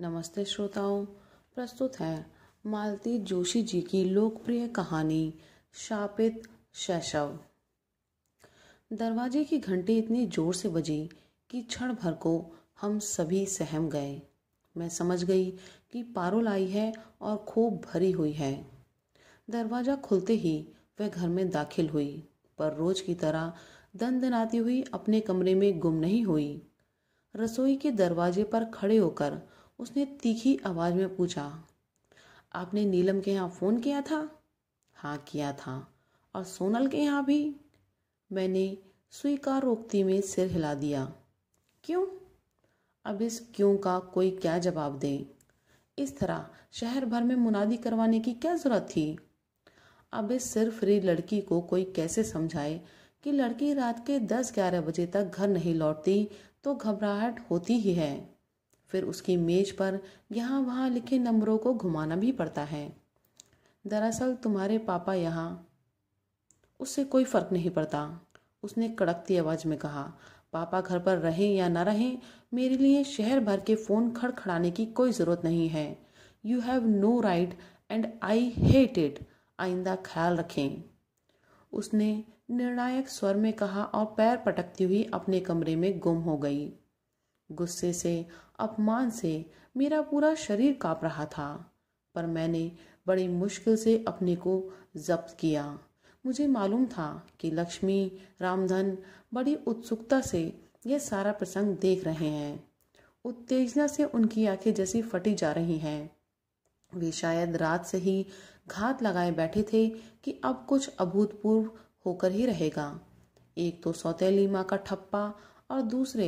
नमस्ते श्रोताओं प्रस्तुत है मालती जोशी जी की लोकप्रिय कहानी शापित शैशव दरवाजे की घंटी इतनी जोर से बजी कि क्षण भर को हम सभी सहम गए मैं समझ गई कि पारुल आई है और खूब भरी हुई है दरवाज़ा खुलते ही वह घर में दाखिल हुई पर रोज की तरह दन दनाती हुई अपने कमरे में गुम नहीं हुई रसोई के दरवाजे पर खड़े होकर उसने तीखी आवाज़ में पूछा आपने नीलम के यहाँ फ़ोन किया था हाँ किया था और सोनल के यहाँ भी मैंने रोकती में सिर हिला दिया क्यों अब इस क्यों का कोई क्या जवाब दे इस तरह शहर भर में मुनादी करवाने की क्या ज़रूरत थी अब इस सिर फ्री लड़की को कोई कैसे समझाए कि लड़की रात के दस ग्यारह बजे तक घर नहीं लौटती तो घबराहट होती ही है फिर उसकी मेज पर यहाँ वहाँ लिखे नंबरों को घुमाना भी पड़ता है दरअसल तुम्हारे पापा यहाँ उससे कोई फ़र्क नहीं पड़ता उसने कड़कती आवाज़ में कहा पापा घर पर रहें या ना रहें मेरे लिए शहर भर के फ़ोन खड़खड़ाने की कोई ज़रूरत नहीं है you have no right and I hate it आइंदा ख्याल रखें उसने निर्णायक स्वर में कहा और पैर पटकती हुई अपने कमरे में गुम हो गई गुस्से से अपमान से मेरा पूरा शरीर काँप रहा था पर मैंने बड़ी मुश्किल से अपने को जब्त किया मुझे मालूम था कि लक्ष्मी रामधन बड़ी उत्सुकता से यह सारा प्रसंग देख रहे हैं उत्तेजना से उनकी आंखें जैसी फटी जा रही हैं वे शायद रात से ही घात लगाए बैठे थे कि अब कुछ अभूतपूर्व होकर ही रहेगा एक तो सौतेली माँ का ठप्पा और दूसरे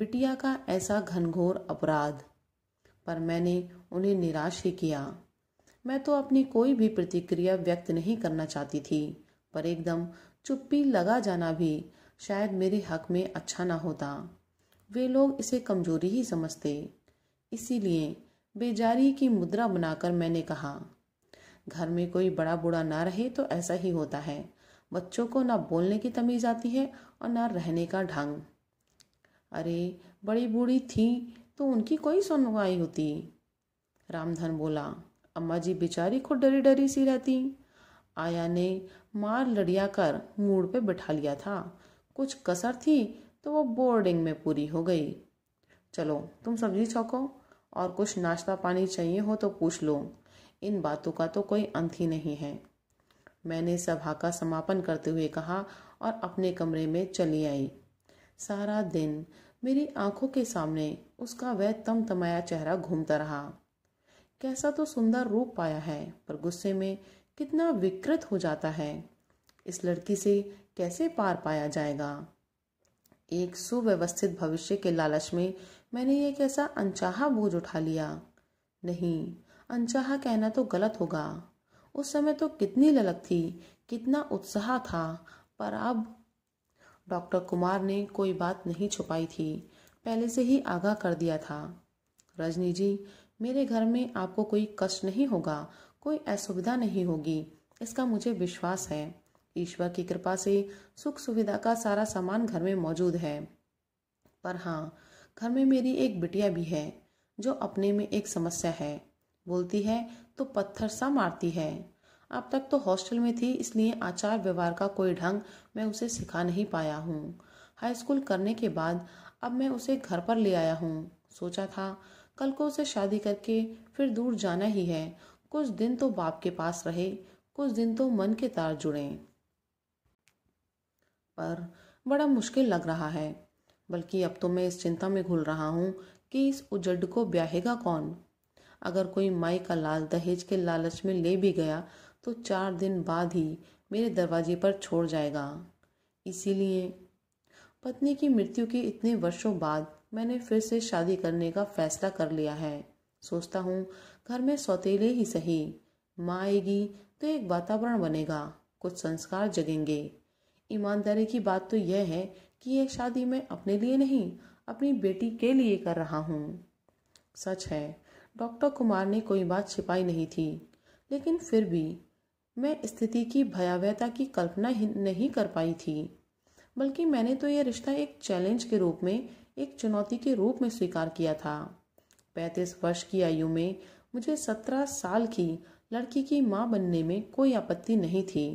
बिटिया का ऐसा घनघोर अपराध पर मैंने उन्हें निराश ही किया मैं तो अपनी कोई भी प्रतिक्रिया व्यक्त नहीं करना चाहती थी पर एकदम चुप्पी लगा जाना भी शायद मेरे हक में अच्छा ना होता वे लोग इसे कमजोरी ही समझते इसीलिए बेजारी की मुद्रा बनाकर मैंने कहा घर में कोई बड़ा बूढ़ा ना रहे तो ऐसा ही होता है बच्चों को ना बोलने की तमीज आती है और ना रहने का ढंग अरे बड़ी बूढ़ी थी तो उनकी कोई सुनवाई होती रामधन बोला अम्मा जी बेचारी खुद डरी डरी सी रहती आया ने मार लड़िया कर मूड पे बिठा लिया था कुछ कसर थी तो वो बोर्डिंग में पूरी हो गई चलो तुम सब्जी छौको और कुछ नाश्ता पानी चाहिए हो तो पूछ लो इन बातों का तो कोई अंत ही नहीं है मैंने सभा का समापन करते हुए कहा और अपने कमरे में चली आई सारा दिन मेरी आंखों के सामने उसका वह तमतमाया चेहरा घूमता रहा कैसा तो सुंदर रूप पाया है पर गुस्से में कितना विकृत हो जाता है इस लड़की से कैसे पार पाया जाएगा एक सुव्यवस्थित भविष्य के लालच में मैंने एक कैसा अनचाहा बोझ उठा लिया नहीं अनचाहा कहना तो गलत होगा उस समय तो कितनी ललक थी कितना उत्साह था पर अब डॉक्टर कुमार ने कोई बात नहीं छुपाई थी पहले से ही आगाह कर दिया था रजनी जी मेरे घर में आपको कोई कष्ट नहीं होगा कोई असुविधा नहीं होगी इसका मुझे विश्वास है ईश्वर की कृपा से सुख सुविधा का सारा सामान घर में मौजूद है पर हाँ घर में मेरी एक बिटिया भी है जो अपने में एक समस्या है बोलती है तो पत्थर सा मारती है अब तक तो हॉस्टल में थी इसलिए आचार व्यवहार का कोई ढंग मैं उसे सिखा नहीं पाया हूँ हाई स्कूल करने के बाद अब मैं उसे घर पर ले आया हूँ सोचा था कल को उसे शादी करके फिर दूर जाना ही है कुछ दिन तो बाप के पास रहे कुछ दिन तो मन के तार जुड़े पर बड़ा मुश्किल लग रहा है बल्कि अब तो मैं इस चिंता में घुल रहा हूँ कि इस उजड को ब्याहेगा कौन अगर कोई माई का लाल दहेज के लालच में ले भी गया तो चार दिन बाद ही मेरे दरवाजे पर छोड़ जाएगा इसीलिए पत्नी की मृत्यु के इतने वर्षों बाद मैंने फिर से शादी करने का फैसला कर लिया है सोचता हूँ घर में सौतेले ही सही माँ आएगी तो एक वातावरण बनेगा कुछ संस्कार जगेंगे ईमानदारी की बात तो यह है कि यह शादी मैं अपने लिए नहीं अपनी बेटी के लिए कर रहा हूँ सच है डॉक्टर कुमार ने कोई बात छिपाई नहीं थी लेकिन फिर भी मैं स्थिति की भयावहता की कल्पना नहीं कर पाई थी बल्कि मैंने तो यह रिश्ता एक चैलेंज के रूप में एक चुनौती के रूप में स्वीकार किया था पैंतीस वर्ष की आयु में मुझे सत्रह साल की लड़की की माँ बनने में कोई आपत्ति नहीं थी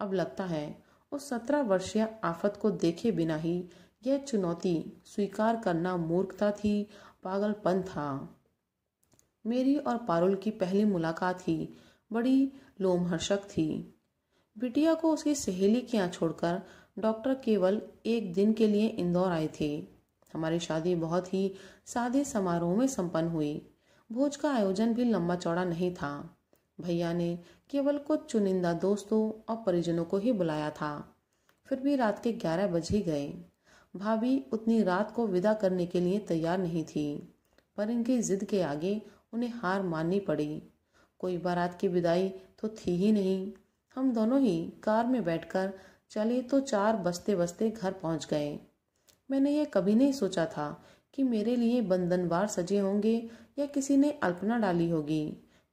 अब लगता है उस सत्रह वर्षीय आफत को देखे बिना ही यह चुनौती स्वीकार करना मूर्खता थी पागलपन था मेरी और पारुल की पहली मुलाकात ही बड़ी लोमहर्षक थी बिटिया को उसकी सहेली के यहाँ छोड़कर डॉक्टर केवल एक दिन के लिए इंदौर आए थे हमारी शादी बहुत ही सादे समारोह में संपन्न हुई भोज का आयोजन भी लंबा चौड़ा नहीं था भैया ने केवल कुछ चुनिंदा दोस्तों और परिजनों को ही बुलाया था फिर भी रात के ग्यारह बज ही गए भाभी उतनी रात को विदा करने के लिए तैयार नहीं थी पर इनकी जिद के आगे उन्हें हार माननी पड़ी कोई बारात की विदाई तो थी ही नहीं हम दोनों ही कार में बैठकर चले तो चार बजते बजते घर पहुंच गए मैंने ये कभी नहीं सोचा था कि मेरे लिए बंधनवार सजे होंगे या किसी ने अल्पना डाली होगी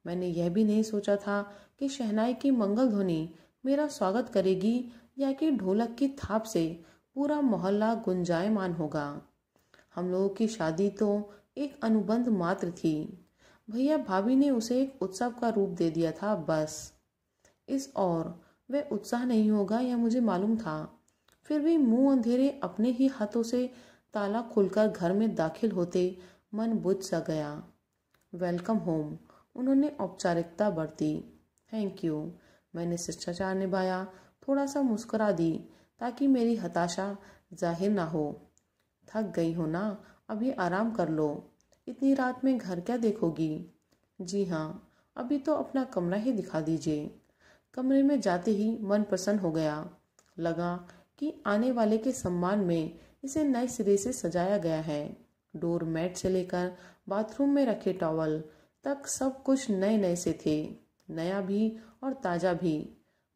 मैंने यह भी नहीं सोचा था कि शहनाई की मंगल ध्वनि मेरा स्वागत करेगी या कि ढोलक की थाप से पूरा मोहल्ला गुंजायमान होगा हम लोगों की शादी तो एक अनुबंध मात्र थी भैया भाभी ने उसे एक उत्सव का रूप दे दिया था बस इस और वह उत्साह नहीं होगा यह मुझे मालूम था फिर भी मुंह अंधेरे अपने ही हाथों से ताला खुलकर घर में दाखिल होते मन बुझ सा गया वेलकम होम उन्होंने औपचारिकता बरती थैंक यू मैंने शिष्टाचार निभाया थोड़ा सा मुस्करा दी ताकि मेरी हताशा जाहिर ना हो थक गई हो ना अभी आराम कर लो इतनी रात में घर क्या देखोगी जी हाँ अभी तो अपना कमरा ही दिखा दीजिए कमरे में जाते ही मन प्रसन्न हो गया लगा कि आने वाले के सम्मान में इसे नए सिरे से सजाया गया है डोर मैट से लेकर बाथरूम में रखे टॉवल तक सब कुछ नए नए से थे नया भी और ताज़ा भी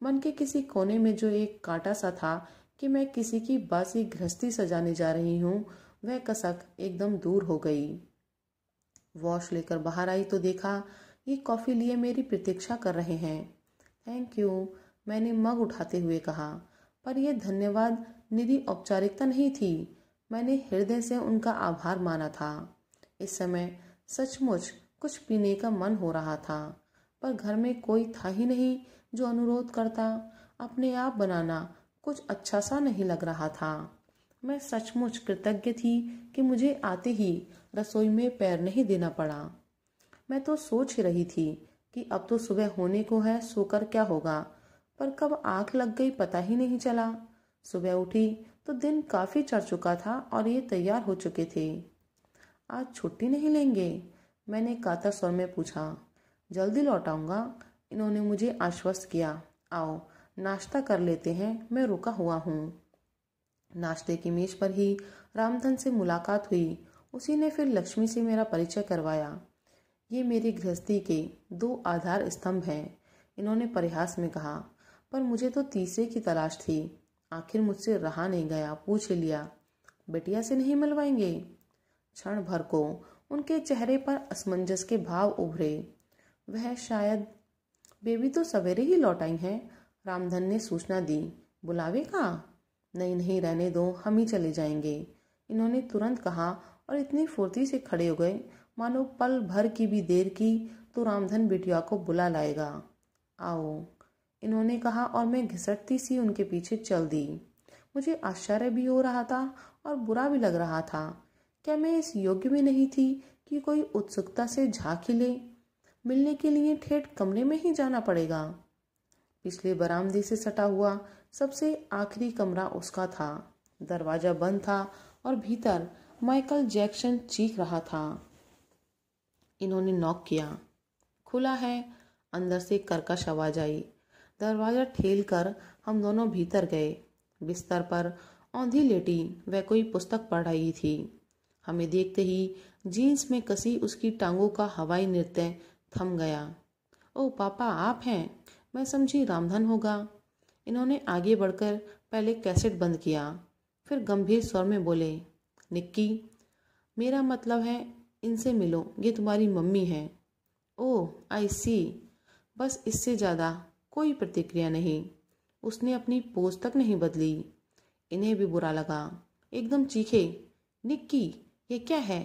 मन के किसी कोने में जो एक कांटा सा था कि मैं किसी की बासी गृहस्थी सजाने जा रही हूँ वह कसक एकदम दूर हो गई वॉश लेकर बाहर आई तो देखा ये कॉफ़ी लिए मेरी प्रतीक्षा कर रहे हैं थैंक यू मैंने मग उठाते हुए कहा पर यह धन्यवाद निधि औपचारिकता नहीं थी मैंने हृदय से उनका आभार माना था इस समय सचमुच कुछ पीने का मन हो रहा था पर घर में कोई था ही नहीं जो अनुरोध करता अपने आप बनाना कुछ अच्छा सा नहीं लग रहा था मैं सचमुच कृतज्ञ थी कि मुझे आते ही रसोई में पैर नहीं देना पड़ा मैं तो सोच रही थी कि अब तो सुबह होने को है सोकर क्या होगा पर कब आंख लग गई पता ही नहीं चला सुबह उठी तो दिन काफी चढ़ चुका था और ये तैयार हो चुके थे आज छुट्टी नहीं लेंगे मैंने कातर स्वर में पूछा जल्दी लौटाऊंगा इन्होंने मुझे आश्वस्त किया आओ नाश्ता कर लेते हैं मैं रुका हुआ हूँ नाश्ते की मेज पर ही रामधन से मुलाकात हुई उसी ने फिर लक्ष्मी से मेरा परिचय करवाया ये मेरी गृहस्थी के दो आधार स्तंभ हैं इन्होंने परिहास में कहा पर मुझे तो तीसरे की तलाश थी आखिर मुझसे रहा नहीं गया पूछ लिया बेटिया से नहीं मिलवाएंगे क्षण भर को उनके चेहरे पर असमंजस के भाव उभरे वह शायद बेबी तो सवेरे ही लौट आई हैं रामधन ने सूचना दी बुलावे का नहीं नहीं रहने दो हम ही चले जाएंगे इन्होंने तुरंत कहा और इतनी फुर्ती से खड़े हो गए मानो पल भर की भी देर की तो रामधन बिटिया को बुला लाएगा आओ इन्होंने कहा और मैं घिसटती सी उनके पीछे चल दी मुझे आश्चर्य भी हो रहा था और बुरा भी लग रहा था क्या मैं इस योग्य में नहीं थी कि कोई उत्सुकता से झांकी ले मिलने के लिए ठेठ कमरे में ही जाना पड़ेगा पिछले बरामदे से सटा हुआ सबसे आखिरी कमरा उसका था दरवाजा बंद था और भीतर माइकल जैक्सन चीख रहा था इन्होंने नॉक किया खुला है अंदर से करकश आवाज आई दरवाजा ठेल कर हम दोनों भीतर गए बिस्तर पर औंधी लेटी वह कोई पुस्तक पढ़ रही थी हमें देखते ही जीन्स में कसी उसकी टांगों का हवाई नृत्य थम गया ओ पापा आप हैं मैं समझी रामधन होगा इन्होंने आगे बढ़कर पहले कैसेट बंद किया फिर गंभीर स्वर में बोले निक्की मेरा मतलब है इनसे मिलो ये तुम्हारी मम्मी है ओह आई सी बस इससे ज़्यादा कोई प्रतिक्रिया नहीं उसने अपनी पोज तक नहीं बदली इन्हें भी बुरा लगा एकदम चीखे निक्की ये क्या है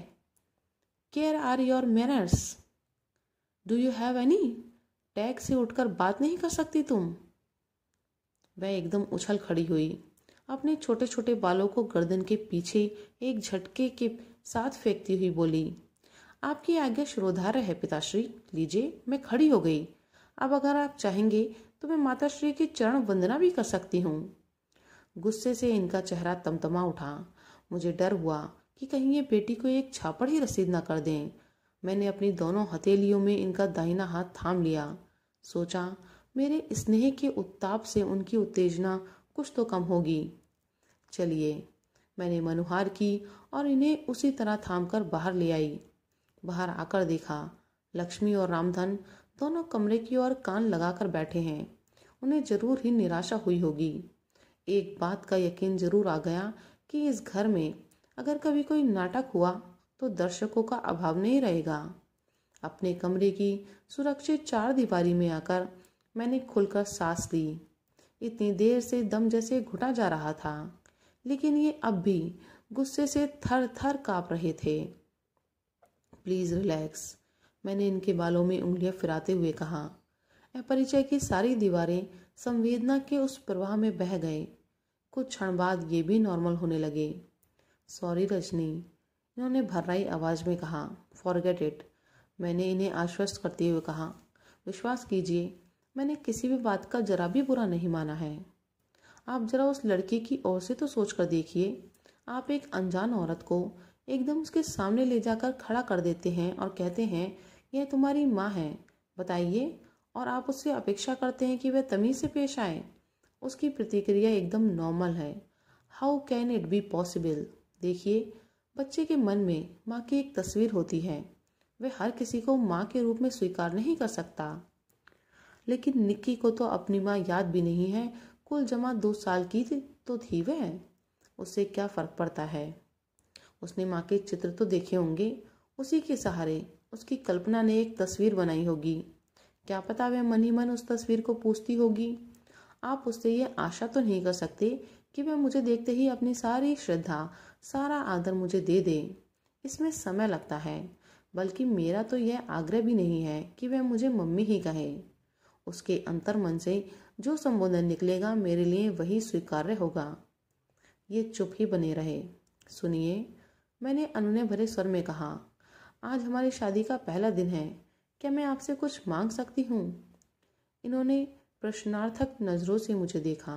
care are your manners do you have any tag से उठकर बात नहीं कर सकती तुम वह एकदम उछल खड़ी हुई अपने छोटे छोटे बालों को गर्दन के पीछे एक झटके के साथ फेंकती हुई बोली आपकी आज्ञा शिरोधार है पिताश्री लीजिए मैं खड़ी हो गई अब अगर आप चाहेंगे तो मैं माताश्री की चरण वंदना भी कर सकती हूँ गुस्से से इनका चेहरा तमतमा उठा मुझे डर हुआ कि कहीं ये बेटी को एक छापड़ ही रसीद ना कर दें मैंने अपनी दोनों हथेलियों में इनका दाहिना हाथ थाम लिया सोचा मेरे स्नेह के उत्ताप से उनकी उत्तेजना कुछ तो कम होगी चलिए मैंने मनुहार की और इन्हें उसी तरह थाम कर बाहर ले आई बाहर आकर देखा लक्ष्मी और रामधन दोनों कमरे की ओर कान लगाकर बैठे हैं उन्हें जरूर ही निराशा हुई होगी एक बात का यकीन जरूर आ गया कि इस घर में अगर कभी कोई नाटक हुआ तो दर्शकों का अभाव नहीं रहेगा अपने कमरे की सुरक्षित चार दीवारी में आकर मैंने खुलकर सांस ली इतनी देर से दम जैसे घुटा जा रहा था लेकिन ये अब भी गुस्से से थर थर काँप रहे थे प्लीज़ रिलैक्स मैंने इनके बालों में उंगलियां फिराते हुए कहा अपरिचय की सारी दीवारें संवेदना के उस प्रवाह में बह गए कुछ क्षण बाद ये भी नॉर्मल होने लगे सॉरी रजनी इन्होंने भर्राई आवाज़ में कहा फॉरगेट इट मैंने इन्हें आश्वस्त करते हुए कहा विश्वास कीजिए मैंने किसी भी बात का जरा भी बुरा नहीं माना है आप जरा उस लड़की की ओर से तो सोच कर देखिए आप एक अनजान औरत को एकदम उसके सामने ले जाकर खड़ा कर देते हैं और कहते हैं यह तुम्हारी माँ है बताइए और आप उससे अपेक्षा करते हैं कि वह तमीज़ से पेश आए उसकी प्रतिक्रिया एकदम नॉर्मल है how can it be possible देखिए बच्चे के मन में माँ की एक तस्वीर होती है वह हर किसी को माँ के रूप में स्वीकार नहीं कर सकता लेकिन निक्की को तो अपनी माँ याद भी नहीं है कुल जमा दो साल की थी तो थी वह उससे क्या फ़र्क पड़ता है उसने माँ के चित्र तो देखे होंगे उसी के सहारे उसकी कल्पना ने एक तस्वीर बनाई होगी क्या पता वह मन ही मन उस तस्वीर को पूछती होगी आप उससे ये आशा तो नहीं कर सकते कि वह मुझे देखते ही अपनी सारी श्रद्धा सारा आदर मुझे दे दे इसमें समय लगता है बल्कि मेरा तो यह आग्रह भी नहीं है कि वह मुझे मम्मी ही कहे उसके अंतर मन से जो संबोधन निकलेगा मेरे लिए वही स्वीकार्य होगा ये चुप ही बने रहे सुनिए मैंने अनुने भरे स्वर में कहा आज हमारी शादी का पहला दिन है क्या मैं आपसे कुछ मांग सकती हूँ इन्होंने प्रश्नार्थक नज़रों से मुझे देखा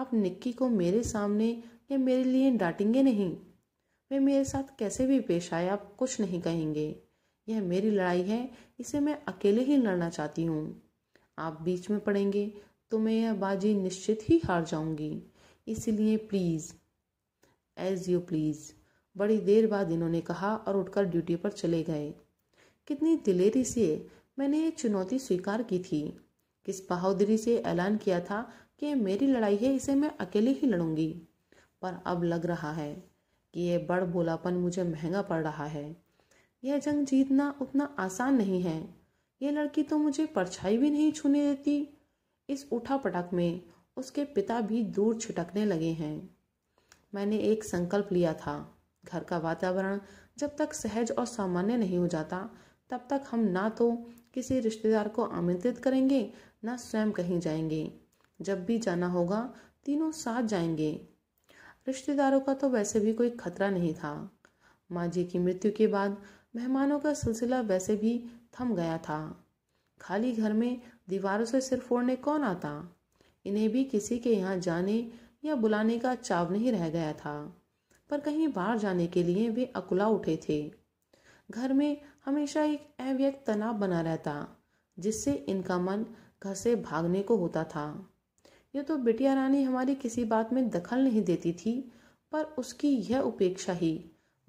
आप निक्की को मेरे सामने या मेरे लिए डांटेंगे नहीं वे मेरे साथ कैसे भी पेश आए आप कुछ नहीं कहेंगे यह मेरी लड़ाई है इसे मैं अकेले ही लड़ना चाहती हूँ आप बीच में पड़ेंगे तो मैं यह बाजी निश्चित ही हार जाऊंगी इसलिए प्लीज़ एज़ यू प्लीज़ बड़ी देर बाद इन्होंने कहा और उठकर ड्यूटी पर चले गए कितनी दिलेरी से मैंने ये चुनौती स्वीकार की थी किस बहादुरी से ऐलान किया था कि मेरी लड़ाई है इसे मैं अकेले ही लड़ूंगी पर अब लग रहा है कि यह बड़ भोलापन मुझे महंगा पड़ रहा है यह जंग जीतना उतना आसान नहीं है ये लड़की तो मुझे परछाई भी नहीं छूने देती इस उठा पटक में उसके पिता भी दूर छिटकने लगे हैं मैंने एक संकल्प लिया था घर का वातावरण जब तक सहज और सामान्य नहीं हो जाता तब तक हम ना तो किसी रिश्तेदार को आमंत्रित करेंगे ना स्वयं कहीं जाएंगे जब भी जाना होगा तीनों साथ जाएंगे रिश्तेदारों का तो वैसे भी कोई खतरा नहीं था माँ जी की मृत्यु के बाद मेहमानों का सिलसिला वैसे भी थम गया था खाली घर में दीवारों से सिर फोड़ने कौन आता इन्हें भी किसी के यहाँ जाने या बुलाने का चाव नहीं रह गया था पर कहीं बाहर जाने के लिए वे अकुला उठे थे घर में हमेशा एक अव्यक्त तनाव बना रहता जिससे इनका मन घर से भागने को होता था ये तो बिटिया रानी हमारी किसी बात में दखल नहीं देती थी पर उसकी यह उपेक्षा ही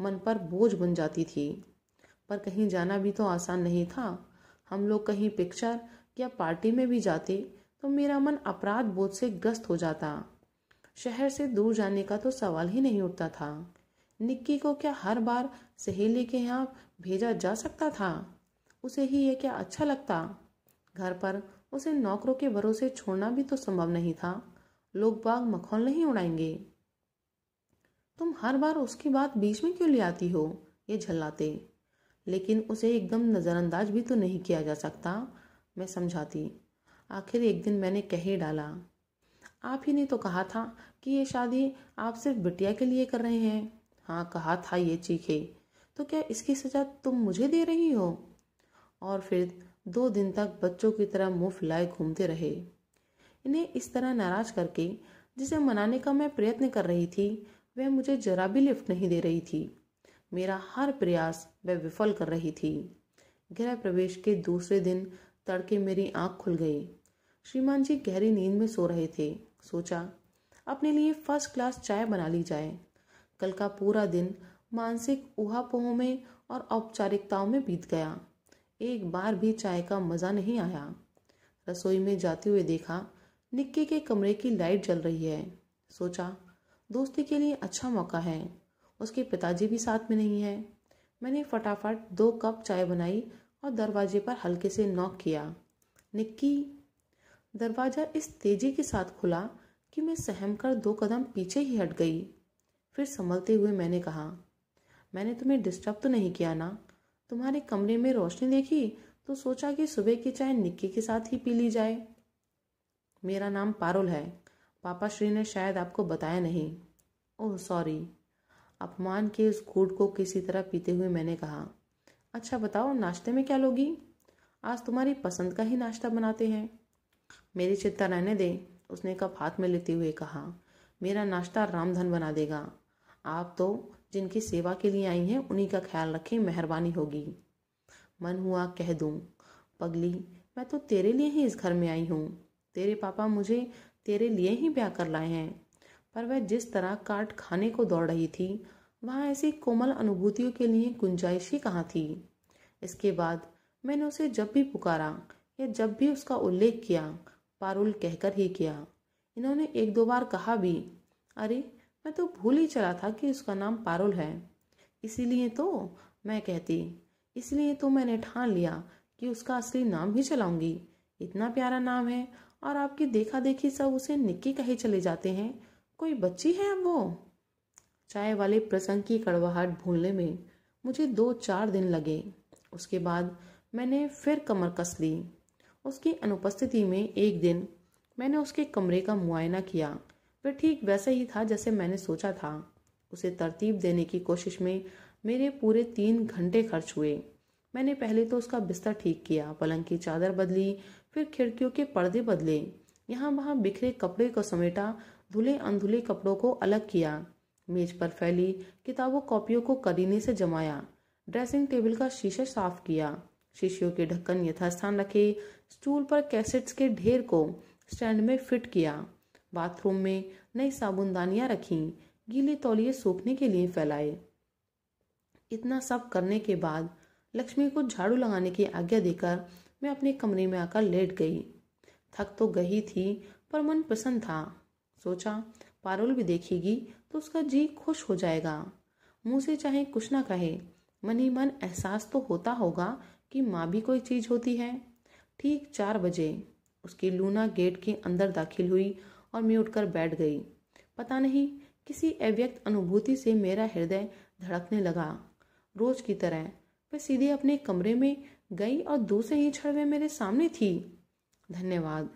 मन पर बोझ बन जाती थी पर कहीं जाना भी तो आसान नहीं था हम लोग कहीं पिक्चर या पार्टी में भी जाते तो मेरा मन अपराध बोध से ग्रस्त हो जाता शहर से दूर जाने का तो सवाल ही नहीं उठता था निक्की को क्या हर बार सहेली के यहाँ भेजा जा सकता था उसे ही यह क्या अच्छा लगता घर पर उसे नौकरों के भरोसे छोड़ना भी तो संभव नहीं था लोग बाग मखौल नहीं उड़ाएंगे तुम हर बार उसकी बात बीच में क्यों ले आती हो ये झल्लाते लेकिन उसे एकदम नज़रअंदाज भी तो नहीं किया जा सकता मैं समझाती आखिर एक दिन मैंने कह ही डाला आप ही ने तो कहा था कि ये शादी आप सिर्फ बिटिया के लिए कर रहे हैं हाँ कहा था ये चीखे तो क्या इसकी सज़ा तुम मुझे दे रही हो और फिर दो दिन तक बच्चों की तरह मुँह फैलाए घूमते रहे इन्हें इस तरह नाराज करके जिसे मनाने का मैं प्रयत्न कर रही थी वह मुझे जरा भी लिफ्ट नहीं दे रही थी मेरा हर प्रयास वह विफल कर रही थी गृह प्रवेश के दूसरे दिन तड़के मेरी आंख खुल गई श्रीमान जी गहरी नींद में सो रहे थे सोचा अपने लिए फर्स्ट क्लास चाय बना ली जाए कल का पूरा दिन मानसिक ऊहापोह में और औपचारिकताओं में बीत गया एक बार भी चाय का मज़ा नहीं आया रसोई में जाते हुए देखा निक्की के कमरे की लाइट जल रही है सोचा दोस्ती के लिए अच्छा मौका है उसके पिताजी भी साथ में नहीं है मैंने फटाफट दो कप चाय बनाई और दरवाजे पर हल्के से नॉक किया निक्की दरवाज़ा इस तेजी के साथ खुला कि मैं सहम कर दो कदम पीछे ही हट गई फिर संभलते हुए मैंने कहा मैंने तुम्हें डिस्टर्ब तो नहीं किया ना तुम्हारे कमरे में रोशनी देखी तो सोचा कि सुबह की चाय निक्की के साथ ही पी ली जाए मेरा नाम पारुल है पापा श्री ने शायद आपको बताया नहीं ओह सॉरी अपमान के उस घूट को किसी तरह पीते हुए मैंने कहा अच्छा बताओ नाश्ते में क्या लोगी आज तुम्हारी पसंद का ही नाश्ता बनाते हैं मेरी चिंता रहने दे उसने कप हाथ में लेते हुए कहा मेरा नाश्ता रामधन बना देगा आप तो जिनकी सेवा के लिए आई हैं उन्हीं का ख्याल रखें मेहरबानी होगी मन हुआ कह दूँ पगली मैं तो तेरे लिए ही इस घर में आई हूँ तेरे पापा मुझे तेरे लिए ही ब्याह कर लाए हैं पर वह जिस तरह काट खाने को दौड़ रही थी वहाँ ऐसी कोमल अनुभूतियों के लिए गुंजाइश ही कहाँ थी इसके बाद मैंने उसे जब भी पुकारा या जब भी उसका उल्लेख किया पारुल कहकर ही किया इन्होंने एक दो बार कहा भी अरे मैं तो भूल ही चला था कि उसका नाम पारुल है इसीलिए तो मैं कहती इसलिए तो मैंने ठान लिया कि उसका असली नाम ही चलाऊंगी इतना प्यारा नाम है और आपकी देखा देखी सब उसे निक्की कहे चले जाते हैं कोई बच्ची है अब वो चाय वाले प्रसंग की कड़वाहट भूलने में मुझे दो चार दिन लगे उसके बाद मैंने फिर कमर कस ली उसकी अनुपस्थिति में एक दिन मैंने उसके कमरे का मुआयना किया वह ठीक वैसा ही था जैसे मैंने सोचा था उसे तरतीब देने की कोशिश में मेरे पूरे तीन घंटे खर्च हुए मैंने पहले तो उसका बिस्तर ठीक किया पलंग की चादर बदली फिर खिड़कियों के पर्दे बदले यहाँ वहाँ बिखरे कपड़े को समेटा धुले अंधुले कपड़ों को अलग किया मेज पर फैली किताबों कॉपियों को करीने से जमाया ड्रेसिंग टेबल का शीशा साफ किया शीशियों के ढक्कन यथास्थान रखे स्टूल पर कैसेट्स के ढेर को स्टैंड में फिट किया बाथरूम में नई साबुनदानियां रखी गीले तौलिए सूखने के लिए फैलाए इतना सब करने के बाद लक्ष्मी को झाड़ू लगाने की आज्ञा देकर मैं अपने कमरे में आकर लेट गई थक तो गई थी पर मन प्रसन्न था सोचा पारुल भी देखेगी तो उसका जी खुश हो जाएगा मुंह से चाहे कुछ ना कहे मन ही मन एहसास तो होता होगा कि माँ भी कोई चीज होती है ठीक चार बजे उसकी लूना गेट के अंदर दाखिल हुई और मैं उठकर बैठ गई पता नहीं किसी अव्यक्त अनुभूति से मेरा हृदय धड़कने लगा रोज की तरह वह सीधे अपने कमरे में गई और दूसरे ही क्षण में मेरे सामने थी धन्यवाद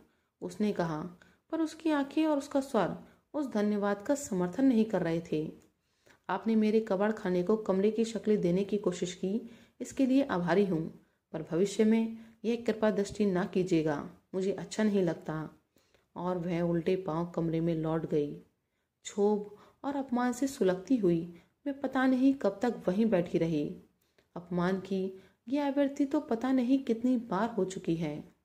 उसने कहा पर उसकी आंखें और उसका स्वर उस धन्यवाद का समर्थन नहीं कर रहे थे आपने मेरे कबाड़ खाने को कमरे की शक्ल देने की कोशिश की इसके लिए आभारी हूँ पर भविष्य में यह कृपा दृष्टि ना कीजिएगा मुझे अच्छा नहीं लगता और वह उल्टे पांव कमरे में लौट गई क्षोभ और अपमान से सुलगती हुई मैं पता नहीं कब तक वहीं बैठी रही अपमान की यह आवृत्ति तो पता नहीं कितनी बार हो चुकी है